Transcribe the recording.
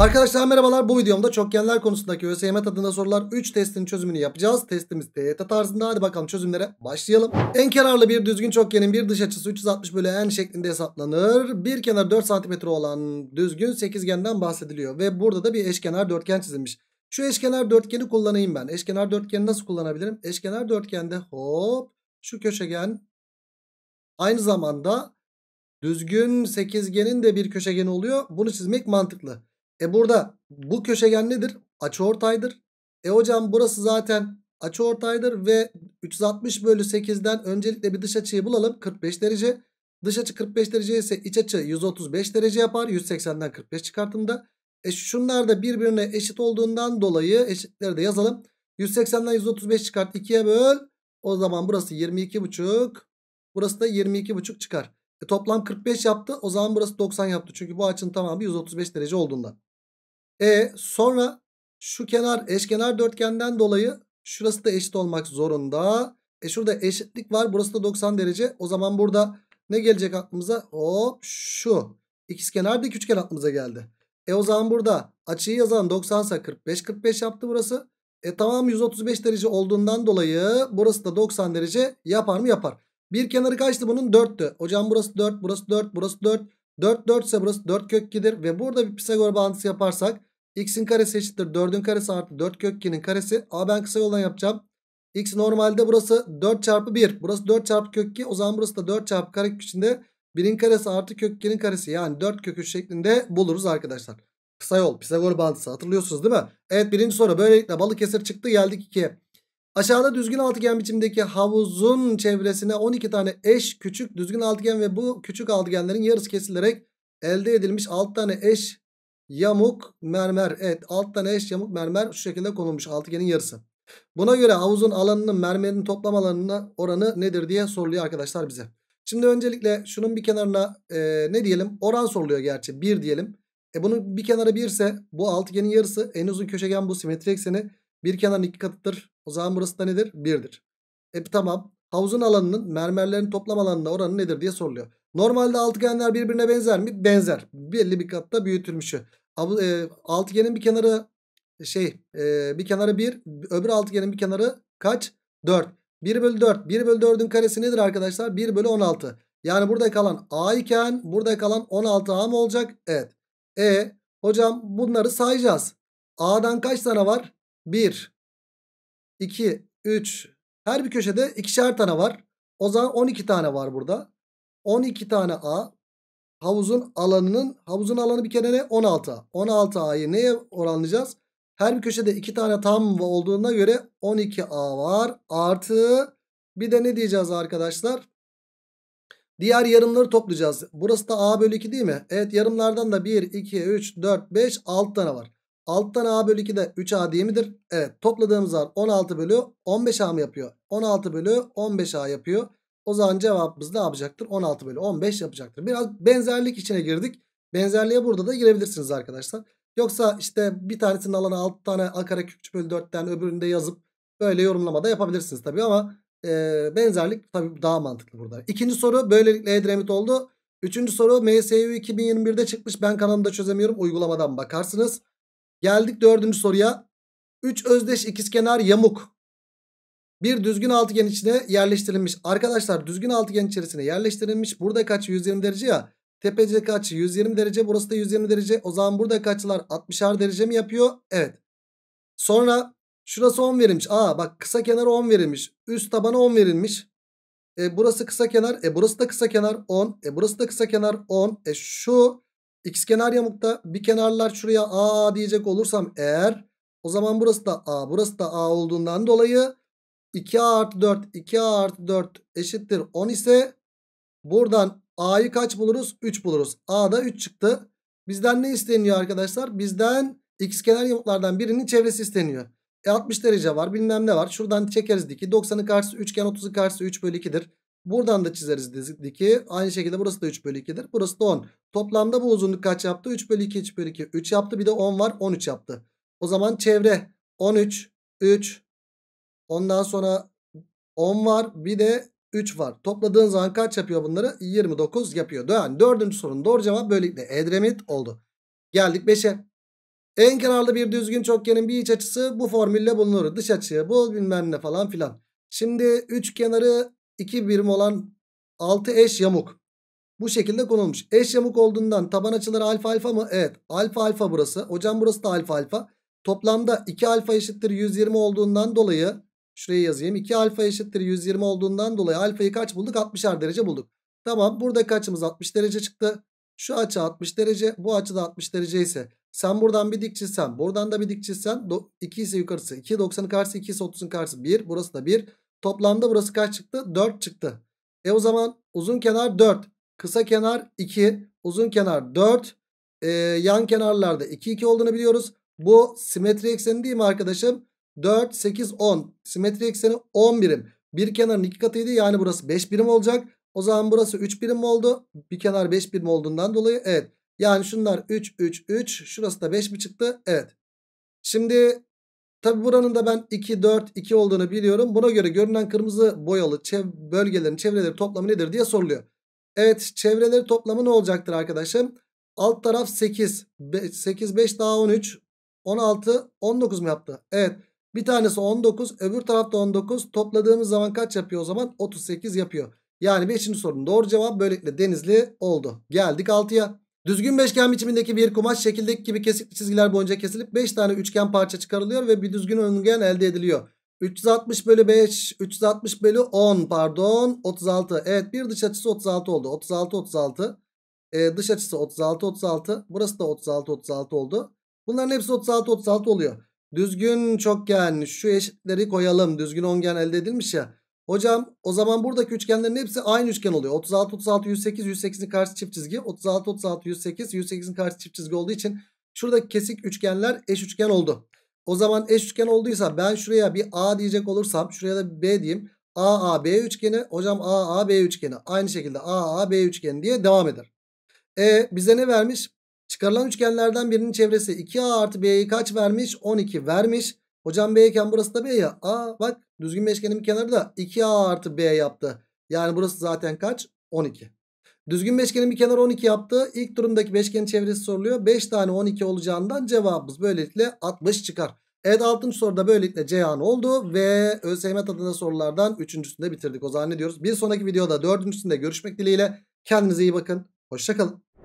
Arkadaşlar merhabalar bu videomda çokgenler konusundaki ÖSYM tadında sorular 3 testin çözümünü yapacağız. Testimiz TYT tarzında hadi bakalım çözümlere başlayalım. En kenarlı bir düzgün çokgenin bir dış açısı 360 bölü n şeklinde hesaplanır. Bir kenar 4 cm olan düzgün sekizgenden bahsediliyor ve burada da bir eşkenar dörtgen çizilmiş. Şu eşkenar dörtgeni kullanayım ben. Eşkenar dörtgeni nasıl kullanabilirim? Eşkenar dörtgende hop şu köşegen aynı zamanda düzgün sekizgenin de bir köşegeni oluyor. Bunu çizmek mantıklı. E burada bu köşegen nedir? Açıortaydır. E hocam burası zaten açıortaydır ve 360 bölü 8'den öncelikle bir dış açıyı bulalım. 45 derece. Dış açı 45 derece ise iç açı 135 derece yapar. 180'den 45 çıkartımda. E şunlar da birbirine eşit olduğundan dolayı eşitleri de yazalım. 180'den 135 çıkart 2'ye böl. O zaman burası 22,5. Burası da 22,5 çıkar. E toplam 45 yaptı. O zaman burası 90 yaptı. Çünkü bu açının tamamı 135 derece olduğundan. E sonra şu kenar eşkenar dörtgenden dolayı şurası da eşit olmak zorunda. E şurada eşitlik var. Burası da 90 derece. O zaman burada ne gelecek aklımıza? Hop şu. İkizkenar bir üçgen aklımıza geldi. E o zaman burada açıyı yazan 90 ise 45 45 yaptı burası. E tamam 135 derece olduğundan dolayı burası da 90 derece yapar mı yapar. Bir kenarı kaçtı bunun 4'tü. Hocam burası 4 burası 4 burası 4. 4 4 ise burası 4 kök 2'dir. Ve burada bir Pisagor bağıntısı yaparsak X'in karesi eşittir 4'ün karesi artı 4 kök 2'nin karesi. A ben kısa yoldan yapacağım. X normalde burası 4 çarpı 1. Burası 4 çarpı kök 2. O zaman burası da 4 çarpı kare içinde 1'in karesi artı kök 2'nin karesi. Yani 4 kök 3 şeklinde buluruz arkadaşlar. Kısa yol Pisagor bağıntısı hatırlıyorsunuz değil mi? Evet birinci soru. Böylelikle Balıkesir çıktı geldik 2'ye. Aşağıda düzgün altıgen biçimdeki havuzun çevresine 12 tane eş küçük düzgün altıgen ve bu küçük altıgenlerin yarısı kesilerek elde edilmiş 6 tane eş yamuk mermer. Evet alt eş yamuk mermer şu şekilde konulmuş altıgenin yarısı. Buna göre havuzun alanının mermerin toplam alanına oranı nedir diye soruluyor arkadaşlar bize. Şimdi öncelikle şunun bir kenarına e, ne diyelim oran soruluyor gerçi 1 diyelim. E bunun bir kenarı 1 ise bu altıgenin yarısı en uzun köşegen bu simetri ekseni. Bir kenarın iki katıdır. O zaman burası da nedir? 1'dir. E tamam havuzun alanının mermerlerin toplam alanına oranı nedir diye soruluyor. Normalde altıgenler birbirine benzer mi? Benzer. Belli bir katta büyütülmüşü. E, altıgenin bir kenarı şey e, bir kenarı 1 öbür altıgenin bir kenarı kaç? 4. 1 bölü 4. 1 bölü 4'ün karesi nedir arkadaşlar? 1 bölü 16. Yani burada kalan A iken burada kalan 16A mı olacak? Evet. E hocam bunları sayacağız. A'dan kaç tane var? 1, 2, 3. Her bir köşede ikişer tane var. O zaman 12 tane var burada. 12 tane A havuzun alanının havuzun alanı bir kere ne? 16 16A'yı neye oranlayacağız? Her bir köşede 2 tane tam olduğuna göre 12A var. Artı bir de ne diyeceğiz arkadaşlar? Diğer yarımları toplayacağız. Burası da A bölü 2 değil mi? Evet yarımlardan da 1, 2, 3, 4, 5, 6 tane var. 6 tane A bölü 2 de 3A değil midir? Evet topladığımız var 16 bölü 15A mı yapıyor? 16 bölü 15A yapıyor. O zaman cevabımız ne yapacaktır? 16 bölü 15 yapacaktır. Biraz benzerlik içine girdik. Benzerliğe burada da girebilirsiniz arkadaşlar. Yoksa işte bir tanesinin alanı 6 tane a kare küçük bölü 4'ten öbüründe yazıp böyle yorumlama da yapabilirsiniz tabii ama e, benzerlik tabii daha mantıklı burada. İkinci soru böylelikle Edremit oldu. Üçüncü soru MSU 2021'de çıkmış ben kanalımda çözemiyorum uygulamadan bakarsınız. Geldik dördüncü soruya. 3 özdeş ikizkenar yamuk bir düzgün altıgen içine yerleştirilmiş. Arkadaşlar düzgün altıgen içerisine yerleştirilmiş. Burada kaç 120 derece ya. Tepecik kaç 120 derece. Burası da 120 derece. O zaman burada kaçlar 60'ar derece mi yapıyor? Evet. Sonra şurası 10 verilmiş. Aa bak kısa kenar 10 verilmiş. Üst tabanı 10 verilmiş. E, burası kısa kenar. E, burası da kısa kenar 10. E, burası da kısa kenar 10. E, şu x kenar yamukta bir kenarlar şuraya a diyecek olursam eğer o zaman burası da a burası da a olduğundan dolayı 2A artı 4 2A artı 4 eşittir 10 ise buradan A'yı kaç buluruz? 3 buluruz. A'da 3 çıktı. Bizden ne isteniyor arkadaşlar? Bizden x kenar yamuklardan birinin çevresi isteniyor. E 60 derece var bilmem ne var. Şuradan çekeriz diki. 90'ın karşısı 3 üçgen 30'ın karşısı 3 bölü 2'dir. Buradan da çizeriz diki. Aynı şekilde burası da 3 bölü 2'dir. Burası da 10. Toplamda bu uzunluk kaç yaptı? 3 bölü 2 3 bölü 2. 3 yaptı bir de 10 var 13 yaptı. O zaman çevre 13 3 Ondan sonra 10 var. Bir de 3 var. Topladığın zaman kaç yapıyor bunları? 29 yapıyor. Yani dördüncü sorunun doğru cevap böylelikle Edremit oldu. Geldik 5'e. En kenarlı bir düzgün çokgenin bir iç açısı bu formülle bulunur. Dış açı bu bilmem ne falan filan. Şimdi üç kenarı 2 birim olan 6 eş yamuk. Bu şekilde konulmuş. Eş yamuk olduğundan taban açıları alfa alfa mı? Evet. Alfa alfa burası. Hocam burası da alfa alfa. Toplamda 2 alfa eşittir 120 olduğundan dolayı Şuraya yazayım. 2 alfa eşittir 120 olduğundan dolayı alfayı kaç bulduk? 60'ar derece bulduk. Tamam Burada kaçımız 60 derece çıktı. Şu açı 60 derece bu açı da 60 derece ise sen buradan bir dik çizsen buradan da bir dik çizsen 2 ise yukarısı 2 90'ın karşısı 2 ise 30'un karşısı 1 burası da 1. Toplamda burası kaç çıktı? 4 çıktı. E o zaman uzun kenar 4 kısa kenar 2 uzun kenar 4 e, yan kenarlarda 2 2 olduğunu biliyoruz. Bu simetri ekseni değil mi arkadaşım? 4, 8, 10. Simetri ekseni 10 birim. Bir kenarın iki katıydı yani burası 5 birim olacak. O zaman burası 3 birim oldu. Bir kenar 5 birim olduğundan dolayı evet. Yani şunlar 3, 3, 3. Şurası da 5 mi çıktı? Evet. Şimdi tabi buranın da ben 2, 4, 2 olduğunu biliyorum. Buna göre görünen kırmızı boyalı çev bölgelerin çevreleri toplamı nedir diye soruluyor. Evet çevreleri toplamı ne olacaktır arkadaşım? Alt taraf 8. 8, 5 daha 13. 16, 19 mu yaptı? Evet. Bir tanesi 19 öbür tarafta 19 topladığımız zaman kaç yapıyor o zaman 38 yapıyor. Yani 5. sorunun doğru cevap böylelikle denizli oldu. Geldik 6'ya. Düzgün beşgen biçimindeki bir kumaş şekildeki gibi kesik çizgiler boyunca kesilip 5 tane üçgen parça çıkarılıyor ve bir düzgün örüntgen elde ediliyor. 360 bölü 5 360 bölü 10 pardon 36 evet bir dış açısı 36 oldu 36 36 ee, dış açısı 36 36 burası da 36 36 oldu bunların hepsi 36 36 oluyor Düzgün çokgen şu eşitleri koyalım. Düzgün ongen elde edilmiş ya. Hocam o zaman buradaki üçgenlerin hepsi aynı üçgen oluyor. 36, 36, 108, 108'in karşı çift çizgi. 36, 36, 108, 108'in karşı çift çizgi olduğu için şuradaki kesik üçgenler eş üçgen oldu. O zaman eş üçgen olduysa ben şuraya bir A diyecek olursam şuraya da bir B diyeyim. A, A, B üçgeni. Hocam A, A, B üçgeni. Aynı şekilde A, A, B üçgeni diye devam eder. E bize ne vermiş? Çıkarılan üçgenlerden birinin çevresi 2A artı B'yi kaç vermiş? 12 vermiş. Hocam B iken burası da B ya. Aa bak düzgün beşgenin kenarı da 2A artı B yaptı. Yani burası zaten kaç? 12. Düzgün beşgenin bir kenarı 12 yaptı. İlk durumdaki beşgenin çevresi soruluyor. 5 tane 12 olacağından cevabımız böylelikle 60 çıkar. Evet 6. soruda böylelikle Ceyhan oldu ve ÖSYM adına sorulardan 3.sünü de bitirdik. O zaman diyoruz? Bir sonraki videoda 4.sünde görüşmek dileğiyle. Kendinize iyi bakın. Hoşçakalın.